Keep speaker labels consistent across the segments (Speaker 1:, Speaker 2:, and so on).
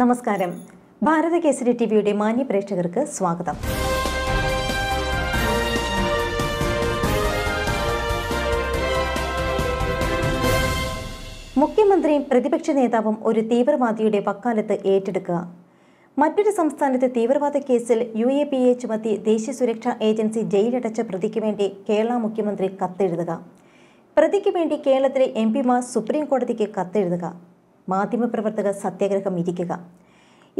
Speaker 1: നമസ്കാരം ഭാരത കേസരി ടി വിയുടെ മാന്യ പ്രേക്ഷകർക്ക് സ്വാഗതം മുഖ്യമന്ത്രിയും പ്രതിപക്ഷ നേതാവും ഒരു തീവ്രവാദിയുടെ വക്കാലത്ത് ഏറ്റെടുക്കുക മറ്റൊരു സംസ്ഥാനത്തെ തീവ്രവാദ കേസിൽ യു എ പി എ ചുമത്തി ദേശീയ സുരക്ഷാ ഏജൻസി ജയിലടച്ച പ്രതിക്ക് വേണ്ടി കേരള മുഖ്യമന്ത്രി കത്തെഴുതുക പ്രതിക്ക് വേണ്ടി കേരളത്തിലെ എം പിമാർ സുപ്രീം കോടതിക്ക് കത്തെഴുതുക മാധ്യമപ്രവർത്തക സത്യാഗ്രഹം ഇരിക്കുക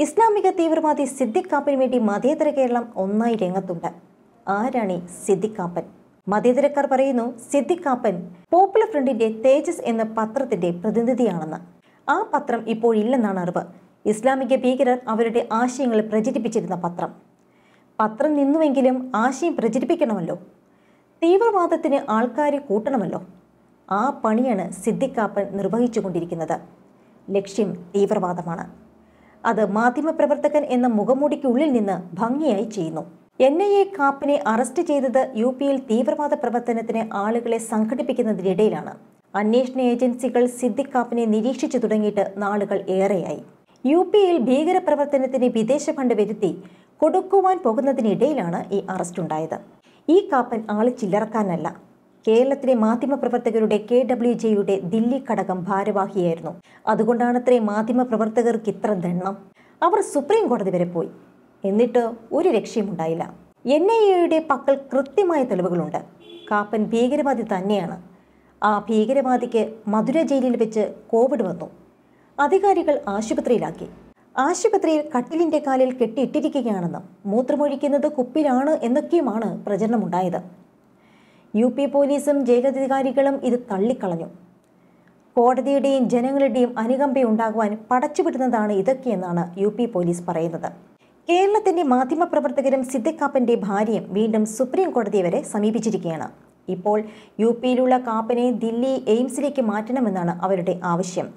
Speaker 1: ഇസ്ലാമിക തീവ്രവാദി സിദ്ദിഖ് കാപ്പന് വേണ്ടി മതേതര കേരളം ഒന്നായി രംഗത്തുണ്ട് ആരാണ് ഈ സിദ്ദിഖ് കാപ്പൻ മതേതരക്കാർ പറയുന്നു സിദ്ദിഖ് കാപ്പൻ പോപ്പുലർ ഫ്രണ്ടിന്റെ തേജസ് എന്ന പത്രത്തിന്റെ പ്രതിനിധിയാണെന്ന് ആ പത്രം ഇപ്പോഴില്ലെന്നാണ് അറിവ് ഇസ്ലാമിക ഭീകരർ അവരുടെ ആശയങ്ങൾ പ്രചരിപ്പിച്ചിരുന്ന പത്രം പത്രം നിന്നുവെങ്കിലും ആശയം പ്രചരിപ്പിക്കണമല്ലോ തീവ്രവാദത്തിന് ആൾക്കാരെ കൂട്ടണമല്ലോ ആ പണിയാണ് സിദ്ദിഖ് കാപ്പൻ നിർവഹിച്ചുകൊണ്ടിരിക്കുന്നത് ലക്ഷ്യം തീവ്രവാദമാണ് അത് മാധ്യമപ്രവർത്തകൻ എന്ന മുഖമൂടിക്കുള്ളിൽ നിന്ന് ഭംഗിയായി ചെയ്യുന്നു എൻ ഐ എ കാപ്പിനെ അറസ്റ്റ് ചെയ്തത് യു പിയിൽ തീവ്രവാദ പ്രവർത്തനത്തിന് ആളുകളെ സംഘടിപ്പിക്കുന്നതിനിടയിലാണ് അന്വേഷണ ഏജൻസികൾ സിദ്ദിഖ് കാപ്പിനെ നിരീക്ഷിച്ചു തുടങ്ങിയിട്ട് നാളുകൾ ഏറെയായി യു പിയിൽ ഭീകരപ്രവർത്തനത്തിന് വിദേശ ഫണ്ട് വരുത്തി കൊടുക്കുവാൻ പോകുന്നതിനിടയിലാണ് ഈ അറസ്റ്റ് ഉണ്ടായത് ഈ കാപ്പൻ ആളെ ചില്ലറക്കാനല്ല കേരളത്തിലെ മാധ്യമപ്രവർത്തകരുടെ കെ ഡബ്ല്യു ജെയുടെ ദില്ലി ഘടകം ഭാരവാഹിയായിരുന്നു അതുകൊണ്ടാണത്രേ മാധ്യമപ്രവർത്തകർക്ക് ഇത്ര ദണ്ണം അവർ സുപ്രീം കോടതി വരെ പോയി എന്നിട്ട് ഒരു രക്ഷയുമുണ്ടായില്ല എൻ ഐ എയുടെ പക്കൽ കൃത്യമായ തെളിവുകളുണ്ട് കാപ്പൻ ഭീകരവാദി തന്നെയാണ് ആ ഭീകരവാദിക്ക് മധുര ജയിലിൽ വെച്ച് കോവിഡ് വന്നു അധികാരികൾ ആശുപത്രിയിലാക്കി ആശുപത്രിയിൽ കട്ടിലിൻ്റെ കാലിൽ കെട്ടിയിട്ടിരിക്കുകയാണെന്നും മൂത്രമൊഴിക്കുന്നത് കുപ്പിലാണ് എന്നൊക്കെയുമാണ് പ്രചരണമുണ്ടായത് യു പി പോലീസും ജയിലധികാരികളും ഇത് തള്ളിക്കളഞ്ഞു കോടതിയുടെയും ജനങ്ങളുടെയും അനുകമ്പയുണ്ടാകുവാൻ പടച്ചുവിടുന്നതാണ് ഇതൊക്കെയെന്നാണ് യു പി പോലീസ് പറയുന്നത് കേരളത്തിന്റെ മാധ്യമപ്രവർത്തകരും സിദ്ദിഖാപ്പന്റെ ഭാര്യയും വീണ്ടും സുപ്രീം കോടതി വരെ സമീപിച്ചിരിക്കുകയാണ് ഇപ്പോൾ യു പിയിലുള്ള കാപ്പനെ ദില്ലി എയിംസിലേക്ക് മാറ്റണമെന്നാണ് അവരുടെ ആവശ്യം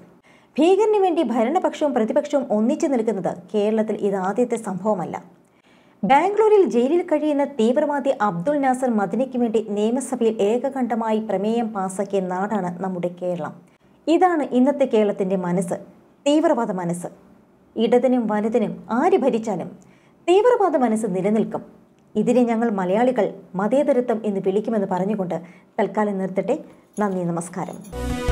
Speaker 1: ഭീകരന് വേണ്ടി ഭരണപക്ഷവും പ്രതിപക്ഷവും ഒന്നിച്ചു നിൽക്കുന്നത് കേരളത്തിൽ ഇതാദ്യത്തെ സംഭവമല്ല ബാംഗ്ലൂരിൽ ജയിലിൽ കഴിയുന്ന തീവ്രവാദി അബ്ദുൾ നാസർ മദിനയ്ക്ക് വേണ്ടി നിയമസഭയിൽ ഏകകണ്ഠമായി പ്രമേയം പാസാക്കിയ നാടാണ് നമ്മുടെ കേരളം ഇതാണ് ഇന്നത്തെ കേരളത്തിൻ്റെ മനസ്സ് തീവ്രവാദ മനസ്സ് ഇടതിനും വലതിനും ആര് ഭരിച്ചാലും തീവ്രവാദ മനസ്സ് നിലനിൽക്കും ഇതിനെ ഞങ്ങൾ മലയാളികൾ മതേതരത്വം എന്ന് വിളിക്കുമെന്ന് പറഞ്ഞുകൊണ്ട് തൽക്കാലം നിർത്തട്ടെ നന്ദി നമസ്കാരം